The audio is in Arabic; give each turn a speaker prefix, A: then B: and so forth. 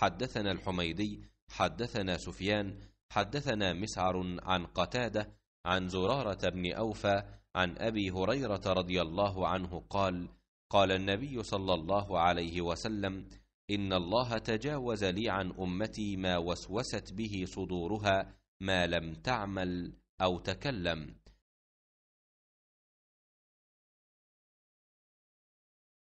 A: حدثنا الحميدي حدثنا سفيان حدثنا مسعر عن قتاده عن زراره بن اوفى عن ابي هريره رضي الله عنه قال قال النبي صلى الله عليه وسلم ان الله تجاوز لي عن امتي ما وسوست به صدورها ما لم تعمل او تكلم